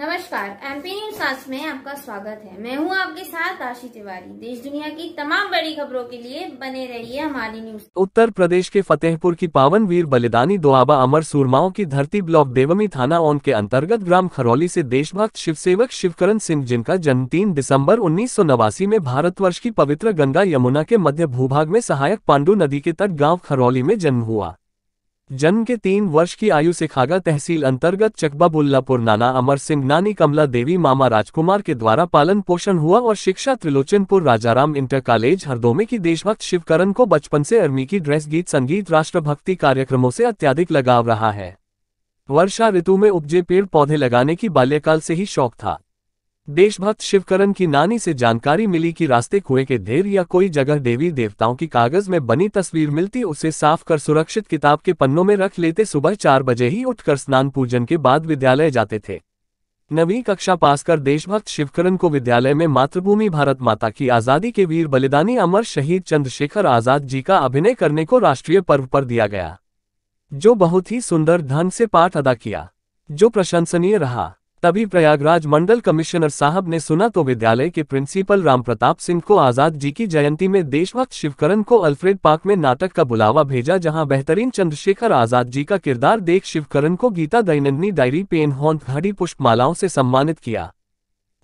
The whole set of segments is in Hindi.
नमस्कार एमपी न्यूज सांस में आपका स्वागत है मैं हूं आपके साथ आशी तिवारी देश दुनिया की तमाम बड़ी खबरों के लिए बने रहिए हमारी न्यूज उत्तर प्रदेश के फतेहपुर की पावन वीर बलिदानी दोआबा अमर सूरमाओं की धरती ब्लॉक देवमी थाना ओन के अंतर्गत ग्राम खरौली से देशभक्त शिवसेवक शिवकरण सिंह जिनका जन्म तीन दिसम्बर उन्नीस में भारत की पवित्र गंगा यमुना के मध्य भूभाग में सहायक पांडु नदी के तट गाँव खरौली में जन्म हुआ जन्म के तीन वर्ष की आयु से खागा तहसील अंतर्गत चकबाबुल्लापुर नाना अमर सिंह नानी कमला देवी मामा राजकुमार के द्वारा पालन पोषण हुआ और शिक्षा त्रिलोचनपुर राजाराम इंटर कॉलेज हरदोमे की देशभक्त शिवकरण को बचपन से अर्मी की ड्रेस गीत संगीत राष्ट्रभक्ति कार्यक्रमों से अत्याधिक लगाव रहा है वर्षा ऋतु में उपजे पेड़ पौधे लगाने की बाल्यकाल से ही शौक था देशभक्त शिवकरण की नानी से जानकारी मिली कि रास्ते कुएं के ढेर या कोई जगह देवी देवताओं की कागज में बनी तस्वीर मिलती उसे साफ कर सुरक्षित किताब के पन्नों में रख लेते सुबह चार बजे ही उठकर स्नान पूजन के बाद विद्यालय जाते थे नवी कक्षा पास कर देशभक्त शिवकरण को विद्यालय में मातृभूमि भारत माता की आज़ादी के वीर बलिदानी अमर शहीद चंद्रशेखर आज़ाद जी का अभिनय करने को राष्ट्रीय पर्व पर दिया गया जो बहुत ही सुंदर ढंग से पाठ अदा किया जो प्रशंसनीय रहा तभी प्रयागराज मंडल कमिश्नर साहब ने सुना तो विद्यालय के प्रिंसिपल रामप्रताप सिंह को आजाद जी की जयंती में देशभक्त शिवकरण को अल्फ्रेड पार्क में नाटक का बुलावा भेजा जहां बेहतरीन चंद्रशेखर आजाद जी का किरदार देख शिवकरण को गीता दैनंदिनी डायरी पेन हॉन्ट घड़ी पुष्पमालाओं से सम्मानित किया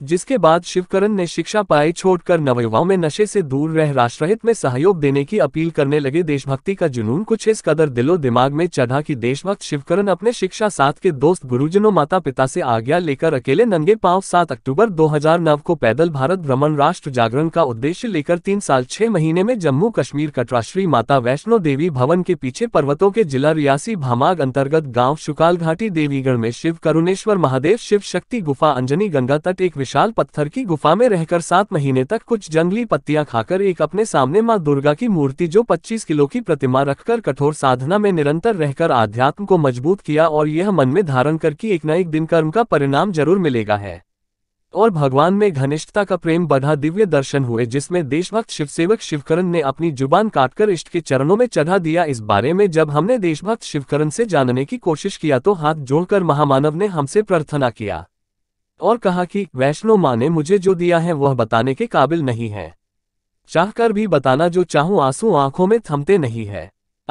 जिसके बाद शिवकरण ने शिक्षा पाई छोड़कर नवयुवाओं में नशे से दूर रह राष्ट्रहित में सहयोग देने की अपील करने लगे देशभक्ति का जुनून कुछ इस कदर दिलो दिमाग में चढ़ा कि देशभक्त शिवकरण अपने शिक्षा साथ के दोस्त गुरुजनों माता पिता से आज्ञा लेकर अकेले नंगे पांव 7 अक्टूबर 2009 को पैदल भारत भ्रमण राष्ट्र जागरण का उद्देश्य लेकर तीन साल छह महीने में जम्मू कश्मीर कटरा श्री माता वैष्णो देवी भवन के पीछे पर्वतों के जिला रियासी भामाग अंतर्गत गाँव शुकाल घाटी देवीगढ़ में शिव करुणेश्वर महादेव शिव शक्ति गुफा अंजनी गंगा तट एक विशाल पत्थर की गुफा में रहकर सात महीने तक कुछ जंगली पत्तियां खाकर एक अपने सामने मां दुर्गा की मूर्ति जो 25 किलो की प्रतिमा रखकर कठोर साधना में निरंतर रहकर आध्यात्म को मजबूत किया और यह मन में धारण कर एक न एक दिन कर्म का परिणाम जरूर मिलेगा है और भगवान में घनिष्ठता का प्रेम बढ़ा दिव्य दर्शन हुए जिसमें देशभक्त शिवसेवक शिवकरण ने अपनी जुबान काटकर इष्ट के चरणों में चढ़ा दिया इस बारे में जब हमने देशभक्त शिवकरण से जानने की कोशिश किया तो हाथ जोड़कर महामानव ने हमसे प्रार्थना किया और कहा कि वैष्णो माँ ने मुझे जो दिया है वह बताने के काबिल नहीं है चाहकर भी बताना जो चाहूं आंसू आंखों में थमते नहीं है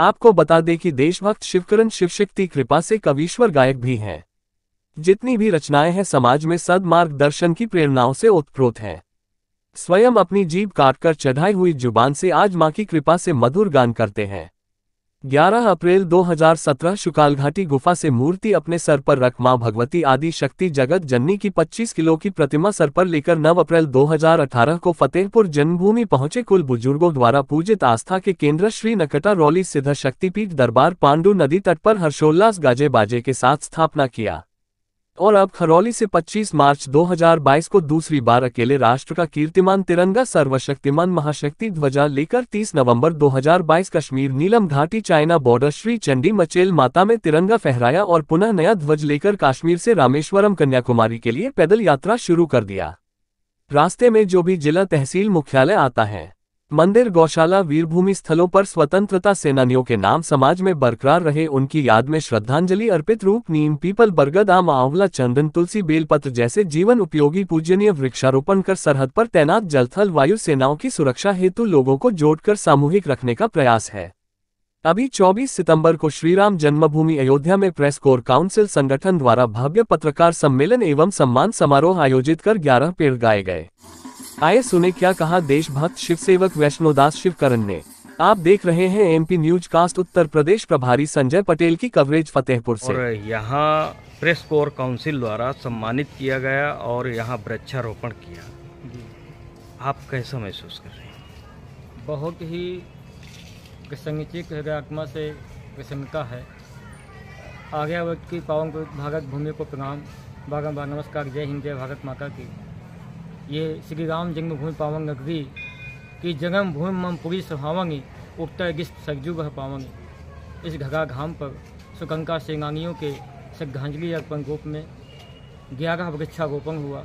आपको बता दें कि देशभक्त शिवकरण शिवशक्ति कृपा से कवीश्वर गायक भी हैं जितनी भी रचनाएं हैं समाज में सदमार्ग दर्शन की प्रेरणाओं से उत्प्रोत हैं स्वयं अपनी जीभ काटकर चढ़ाई हुई जुबान से आज माँ की कृपा से मधुर गान करते हैं 11 अप्रैल 2017 शुकालघाटी गुफा से मूर्ति अपने सर पर रख मां भगवती आदि शक्ति जगत जननी की 25 किलो की प्रतिमा सर पर लेकर 9 अप्रैल 2018 को फतेहपुर जन्मभूमि पहुंचे कुल बुजुर्गों द्वारा पूजित आस्था के केंद्र श्री नकटा रौली सिद्ध शक्तिपीठ दरबार पांडु नदी तट पर हर्षोल्लास गाजे बाजे के साथ स्थापना किया और अब खरौली से 25 मार्च 2022 को दूसरी बार अकेले राष्ट्र का कीर्तिमान तिरंगा सर्वशक्तिमान महाशक्ति ध्वजा लेकर 30 नवंबर 2022 कश्मीर नीलम घाटी चाइना बॉर्डर श्री चंडी मचेल माता में तिरंगा फहराया और पुनः नया ध्वज लेकर कश्मीर से रामेश्वरम कन्याकुमारी के लिए पैदल यात्रा शुरू कर दिया रास्ते में जो भी जिला तहसील मुख्यालय आता है मंदिर गौशाला वीरभूमि स्थलों पर स्वतंत्रता सेनानियों के नाम समाज में बरकरार रहे उनकी याद में श्रद्धांजलि अर्पित रूप नीम पीपल बरगद आम आंवला चंदन तुलसी बेलपत्र जैसे जीवन उपयोगी पूजनीय वृक्षारोपण कर सरहद पर तैनात जलथल वायु सेनाओं की सुरक्षा हेतु लोगों को जोड़कर सामूहिक रखने का प्रयास है अभी 24 सितंबर को श्रीराम जन्मभूमि अयोध्या में प्रेस कोर काउंसिल संगठन द्वारा भव्य पत्रकार सम्मेलन एवं सम्मान समारोह आयोजित कर ग्यारह पेड़ गाए गए आए सुने क्या कहा देशभक्त शिव सेवक वैष्णोदास शिवकरण ने आप देख रहे हैं MP news cast Uttar Pradesh प्रभारी संजय पटेल की कवरेज फतेहपुर से यहाँ प्रेस कोर काउंसिल द्वारा सम्मानित किया गया और यहाँ वृक्षारोपण किया आप कैसा महसूस कर रहे हैं बहुत ही संगीतिक आत्मा से प्रसन्नता है आगे वक्त की पावन भागत भूमि को प्रणाम बागा नमस्कार जय हिंद जय भगत माता की ये श्री राम जन्मभूमि पावन नगरी की जन्म भूमि मम पुरी सभावंगी उगता गिस्त सरजू गह पावंगी इस घगा घाम पर सुकंका सेनानियों के श्रद्धांजलि अर्पण गोप में ग्यारह गोपन हुआ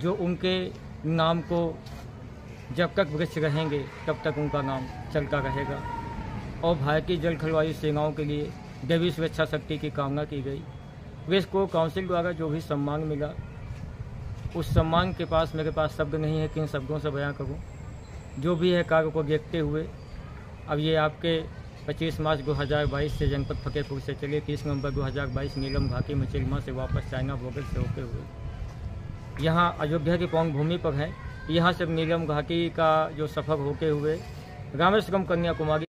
जो उनके नाम को जब तक वृक्ष रहेंगे तब तक उनका नाम चलता रहेगा और भारतीय जल खलवायु सेनाओं के लिए देवी सुरक्षा शक्ति की कामना की गई वे इसको काउंसिल द्वारा जो भी सम्मान मिला उस सम्मान के पास मेरे पास शब्द नहीं है कि इन शब्दों से बयां करूं जो भी है कार्य को देखते हुए अब ये आपके 25 मार्च 2022 से जनपद फतेहपुर से चले तीस नवंबर 2022 नीलम घाटी मचिलमा से वापस चाइना बॉर्डर से होते हुए यहाँ अयोध्या की पौंग भूमि पर है यहाँ से नीलम घाटी का जो सफ़र होते हुए रामेश्वरम कन्याकुमारी